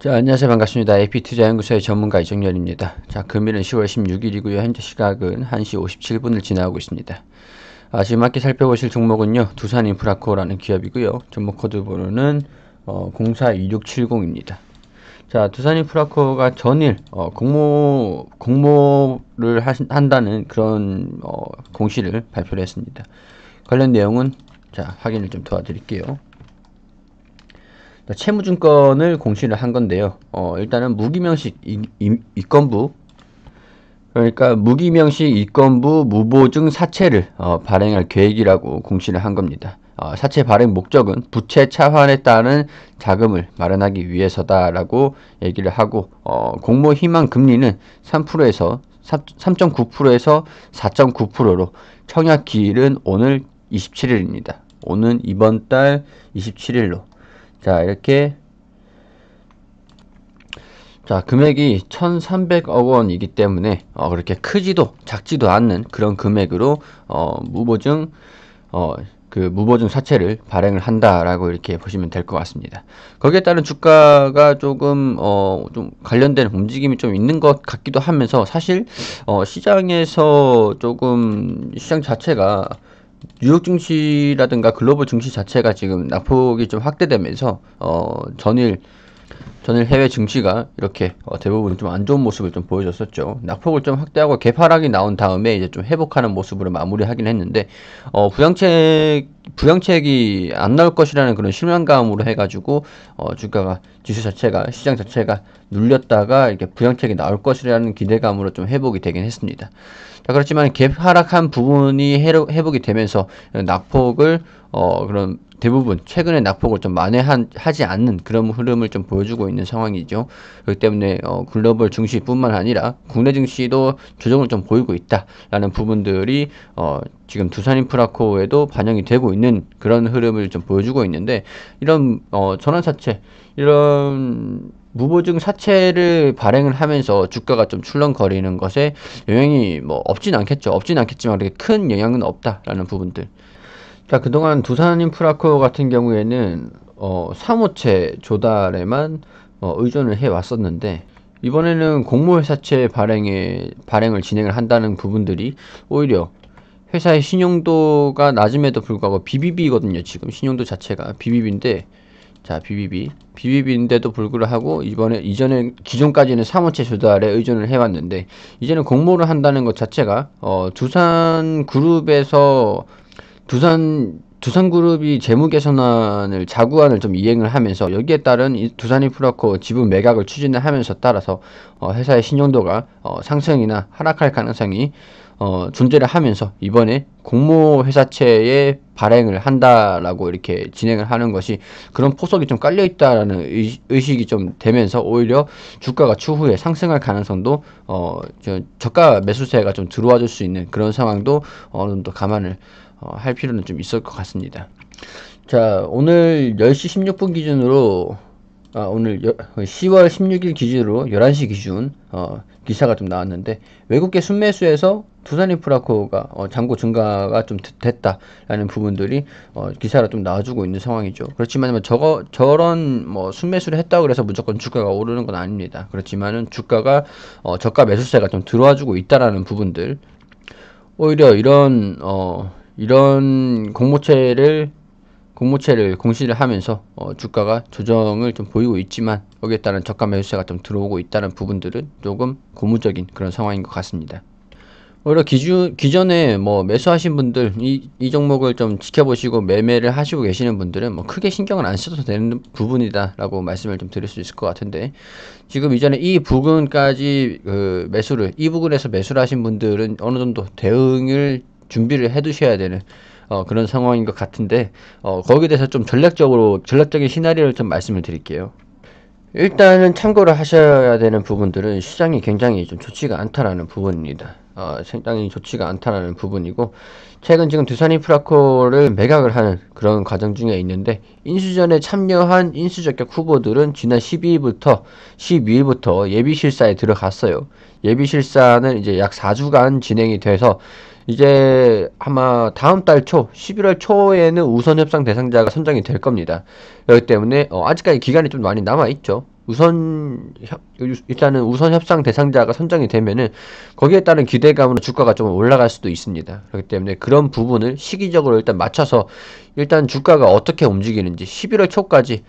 자, 안녕하세요. 반갑습니다. AP투자연구소의 전문가 이정렬입니다. 자, 금일은 10월 16일이고요. 현재 시각은 1시 57분을 지나고 있습니다. 아, 지금 함께 살펴보실 종목은요. 두산인프라코라는 기업이고요. 종목 코드 번호는 어, 042670입니다. 자, 두산인프라코가 전일 어, 공모 공모를 하신, 한다는 그런 어, 공시를 발표를 했습니다. 관련 내용은 자, 확인을 좀 도와드릴게요. 채무증권을 공시를 한 건데요. 어, 일단은 무기명식 이, 이, 이권부 그러니까 무기명식 이권부 무보증 사채를 어, 발행할 계획이라고 공시를 한 겁니다. 어, 사채 발행 목적은 부채 차환에 따른 자금을 마련하기 위해서다라고 얘기를 하고 어, 공모 희망 금리는 3%에서 3.9%에서 4.9%로 청약 기일은 오늘 27일입니다. 오는 이번 달 27일로 자 이렇게 자 금액이 1300억 원이기 때문에 어, 그렇게 크지도 작지도 않는 그런 금액으로 어, 무보증 어, 그 무보증 사채를 발행을 한다라고 이렇게 보시면 될 것 같습니다. 거기에 따른 주가가 조금 어 좀 관련된 움직임이 좀 있는 것 같기도 하면서 사실 어 시장에서 조금 시장 자체가 뉴욕 증시라든가 글로벌 증시 자체가 지금 낙폭이 좀 확대되면서 어 전일 전일 해외 증시가 이렇게 어, 대부분 좀 안 좋은 모습을 좀 보여줬었죠. 낙폭을 좀 확대하고 개파락이 나온 다음에 이제 좀 회복하는 모습으로 마무리하긴 했는데 어, 부양책 부양책이 안 나올 것이라는 그런 실망감으로 해가지고 어, 주가가 지수 자체가 시장 자체가 눌렸다가 이렇게 부양책이 나올 것이라는 기대감으로 좀 회복이 되긴 했습니다. 자, 그렇지만 개파락한 부분이 회복이 되면서 낙폭을 어, 그런 대부분 최근에 낙폭을 좀 만회하지 않는 그런 흐름을 좀 보여주고 있는 상황이죠. 그렇기 때문에 어, 글로벌 증시뿐만 아니라 국내 증시도 조정을 좀 보이고 있다라는 부분들이 어, 지금 두산인프라코에도 반영이 되고 있는 그런 흐름을 좀 보여주고 있는데 이런 어, 전환사채 이런 무보증 사채를 발행을 하면서 주가가 좀 출렁거리는 것에 영향이 뭐 없진 않겠죠. 없진 않겠지만 그렇게 큰 영향은 없다라는 부분들. 자, 그동안 두산인프라코 같은 경우에는 어, 사무체 조달에만 어, 의존을 해 왔었는데 이번에는 공모회사채 발행에 발행을 진행을 한다는 부분들이 오히려 회사의 신용도가 낮음에도 불구하고 BBB거든요. 지금 신용도 자체가 BBB인데 자 BBB BBB인데도 불구하고 이번에 이전에 기존까지는 사무체 조달에 의존을 해왔는데 이제는 공모를 한다는 것 자체가 어, 두산 그룹에서 두산 두산그룹이 재무 개선안을 자구안을 좀 이행을 하면서 여기에 따른 두산이프라코 지분 매각을 추진을 하면서 따라서 어, 회사의 신용도가 어, 상승이나 하락할 가능성이 어, 존재를 하면서 이번에 공모회사채에 발행을 한다라고 이렇게 진행을 하는 것이 그런 포석이 좀 깔려 있다라는 의식이 좀 되면서 오히려 주가가 추후에 상승할 가능성도 어, 저, 저가 매수세가 좀 들어와 줄 수 있는 그런 상황도 어느 정도 감안을 어, 할 필요는 좀 있을 것 같습니다. 자, 오늘 10시 16분 기준으로 아, 오늘 여, 10월 16일 기준으로 11시 기준 어, 기사가 좀 나왔는데 외국계 순매수에서 두산 인프라코가 어, 잔고 증가가 좀 됐다라는 부분들이 어, 기사가 좀 나와주고 있는 상황이죠. 그렇지만 뭐 저거 저런 뭐 순매수를 했다고 해서 무조건 주가가 오르는 건 아닙니다. 그렇지만 주가가 어, 저가 매수세가 좀 들어와주고 있다라는 부분들 오히려 이런 어, 이런 공모채를 공모채를 공시를 하면서 어, 주가가 조정을 좀 보이고 있지만 여기에 따른 저가 매수세가 좀 들어오고 있다는 부분들은 조금 고무적인 그런 상황인 것 같습니다. 오히려 기준 기존에 뭐 매수하신 분들 이, 이 종목을 좀 지켜보시고 매매를 하시고 계시는 분들은 뭐 크게 신경을 안 써도 되는 부분이다라고 말씀을 좀 드릴 수 있을 것 같은데 지금 이전에 이 부근까지 그 매수를 이 부근에서 매수를 하신 분들은 어느 정도 대응을 준비를 해두셔야 되는 어, 그런 상황인 것 같은데 어, 거기에 대해서 좀 전략적으로 전략적인 시나리오를 좀 말씀을 드릴게요. 일단은 참고를 하셔야 되는 부분들은 시장이 굉장히 좀 좋지가 않다라는 부분입니다. 어, 상당히 좋지가 않다라는 부분이고 최근 지금 두산 인프라코를 매각을 하는 그런 과정 중에 있는데 인수전에 참여한 인수적격 후보들은 지난 12일부터 12일부터 예비실사에 들어갔어요. 예비실사는 이제 약 4주간 진행이 돼서 이제 아마 다음 달 초, 11월 초에는 우선 협상 대상자가 선정이 될 겁니다. 여기 때문에 어, 아직까지 기간이 좀 많이 남아 있죠. 우선 일단은 우선 협상 대상자가 선정이 되면은 거기에 따른 기대감으로 주가가 좀 올라갈 수도 있습니다. 그렇기 때문에 그런 부분을 시기적으로 일단 맞춰서 일단 주가가 어떻게 움직이는지 11월 초까지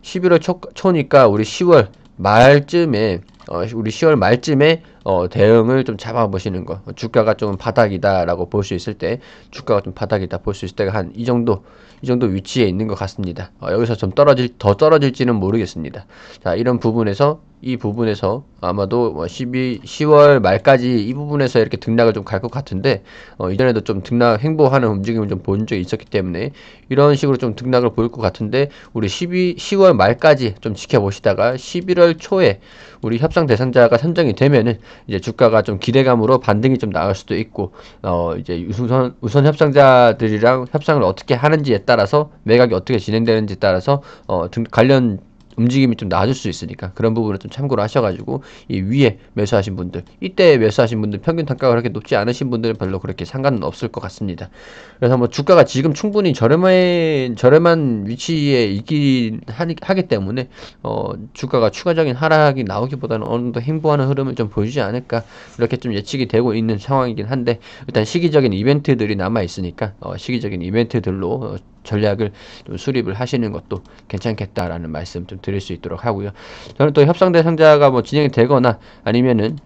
11월 초, 초니까 우리 10월 말쯤에 어, 우리 10월 말쯤에 어, 대응을 좀 잡아보시는 거 주가가 좀 바닥이다라고 볼 수 있을 때 주가가 좀 바닥이다 볼 수 있을 때가 한 이 정도 이 정도 위치에 있는 것 같습니다 어, 여기서 좀 떨어질 더 떨어질지는 모르겠습니다 자 이런 부분에서 이 부분에서 아마도 12, 뭐 10월 말까지 이 부분에서 이렇게 등락을 좀 갈 것 같은데 어, 이전에도 좀 등락 행보하는 움직임을 좀 본 적이 있었기 때문에 이런 식으로 좀 등락을 보일 것 같은데 우리 12, 10월 말까지 좀 지켜보시다가 11월 초에 우리 협상 대상자가 선정이 되면은 이제 주가가 좀 기대감으로 반등이 좀 나올 수도 있고 어 이제 우선 우선 협상자들이랑 협상을 어떻게 하는지에 따라서 매각이 어떻게 진행되는지에 따라서 어 등, 관련 움직임이 좀 나아질 수 있으니까 그런 부분을 좀 참고를 하셔가지고 이 위에 매수하신 분들 이때 매수하신 분들 평균 단가가 그렇게 높지 않으신 분들은 별로 그렇게 상관은 없을 것 같습니다. 그래서 뭐 주가가 지금 충분히 저렴한 저렴한 위치에 있긴 하기 때문에 어 주가가 추가적인 하락이 나오기보다는 어느 정도 행보하는 흐름을 좀 보여주지 않을까 이렇게 좀 예측이 되고 있는 상황이긴 한데 일단 시기적인 이벤트들이 남아 있으니까 어 시기적인 이벤트들로 어 전략을 좀 수립을 하시는 것도 괜찮겠다라는 말씀 좀 드릴 수 있도록 하고요. 저는 또 협상 대상자가 뭐 진행이 되거나 아니면은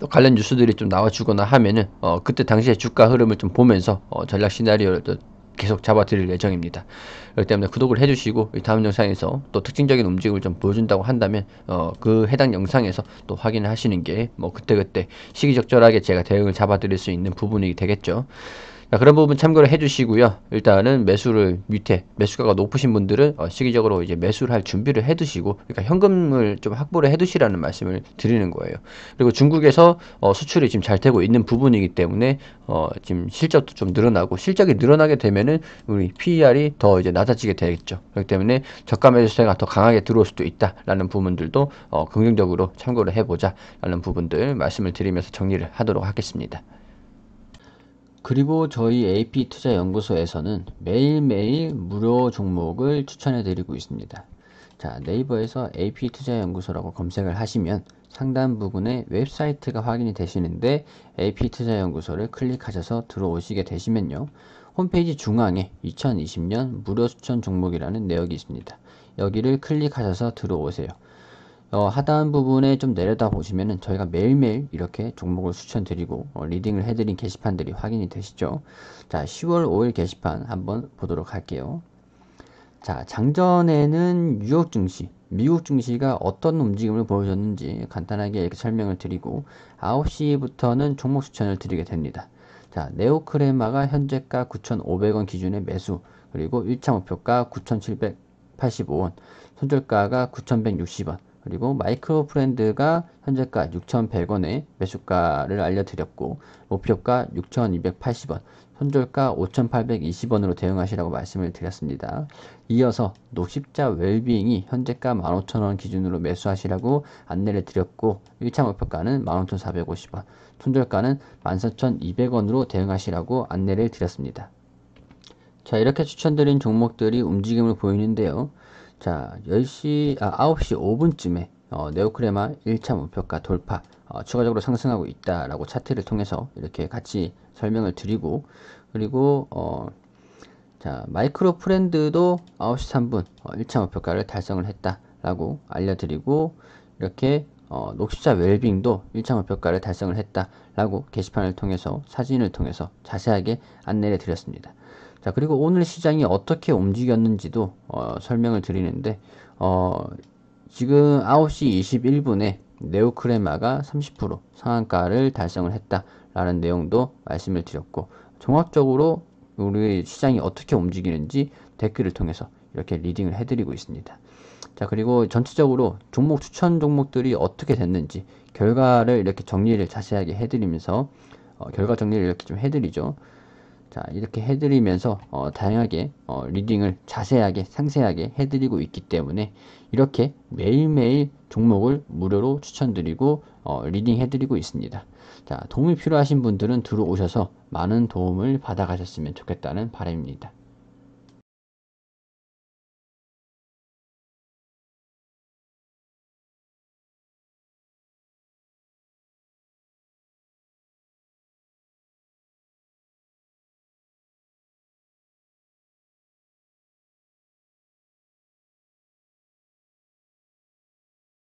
또 관련 뉴스들이 좀 나와주거나 하면은 어 그때 당시에 주가 흐름을 좀 보면서 어 전략 시나리오를 또 계속 잡아드릴 예정입니다. 그렇기 때문에 구독을 해주시고 다음 영상에서 또 특징적인 움직임을 좀 보여준다고 한다면 어, 그 해당 영상에서 또 확인을 하시는 게 뭐 그때그때 시기적절하게 제가 대응을 잡아드릴 수 있는 부분이 되겠죠. 자, 그런 부분 참고를 해주시고요. 일단은 매수를 밑에 매수가가 높으신 분들은 어, 시기적으로 이제 매수를 할 준비를 해두시고, 그러니까 현금을 좀 확보를 해두시라는 말씀을 드리는 거예요. 그리고 중국에서 어, 수출이 지금 잘 되고 있는 부분이기 때문에 어, 지금 실적도 좀 늘어나고 실적이 늘어나게 되면은 우리 PER이 더 이제 낮아지게 되겠죠. 그렇기 때문에 저가 매수세가 더 강하게 들어올 수도 있다라는 부분들도 어, 긍정적으로 참고를 해보자라는 부분들 말씀을 드리면서 정리를 하도록 하겠습니다. 그리고 저희 AP투자연구소에서는 매일매일 무료 종목을 추천해 드리고 있습니다. 자, 네이버에서 AP투자연구소라고 검색을 하시면 상단 부분에 웹사이트가 확인이 되시는데 AP투자연구소를 클릭하셔서 들어오시게 되시면요. 홈페이지 중앙에 2020년 무료 추천 종목이라는 내역이 있습니다. 여기를 클릭하셔서 들어오세요. 어, 하단 부분에 좀 내려다 보시면은 저희가 매일매일 이렇게 종목을 추천드리고 어, 리딩을 해드린 게시판들이 확인이 되시죠. 자, 10월 5일 게시판 한번 보도록 할게요. 자, 장전에는 뉴욕 증시, 미국 증시가 어떤 움직임을 보여줬는지 간단하게 이렇게 설명을 드리고 9시부터는 종목 추천을 드리게 됩니다. 자, 네오크레마가 현재가 9,500원 기준의 매수, 그리고 1차 목표가 9,785원, 손절가가 9,160원, 그리고 마이크로 프렌드가 현재가 6,100원에 매수가를 알려드렸고 목표가 6,280원, 손절가 5,820원으로 대응하시라고 말씀을 드렸습니다. 이어서 녹십자 웰빙이 현재가 15,000원 기준으로 매수하시라고 안내를 드렸고 1차 목표가는 15,450원, 손절가는 14,200원으로 대응하시라고 안내를 드렸습니다. 자 이렇게 추천드린 종목들이 움직임을 보이는데요. 자, 10시, 아, 9시 5분쯤에 어, 네오크레마 1차 목표가 돌파, 어, 추가적으로 상승하고 있다라고 차트를 통해서 이렇게 같이 설명을 드리고, 그리고, 어, 자, 마이크로 프렌드도 9시 3분 어, 1차 목표가를 달성을 했다라고 알려드리고, 이렇게 어, 녹십자 웰빙도 1차 목표가를 달성을 했다라고 게시판을 통해서 사진을 통해서 자세하게 안내를 드렸습니다. 자 그리고 오늘 시장이 어떻게 움직였는지도 어, 설명을 드리는데 어, 지금 9시 21분에 네오크레마가 30% 상한가를 달성을 했다라는 내용도 말씀을 드렸고 종합적으로 우리 시장이 어떻게 움직이는지 댓글을 통해서 이렇게 리딩을 해드리고 있습니다. 자 그리고 전체적으로 종목 추천 종목들이 어떻게 됐는지 결과를 이렇게 정리를 자세하게 해드리면서 어, 결과 정리를 이렇게 좀 해드리죠. 자 이렇게 해드리면서 어, 다양하게 어, 리딩을 자세하게 상세하게 해드리고 있기 때문에 이렇게 매일매일 종목을 무료로 추천드리고 어, 리딩 해드리고 있습니다. 자 도움이 필요하신 분들은 들어오셔서 많은 도움을 받아가셨으면 좋겠다는 바람입니다.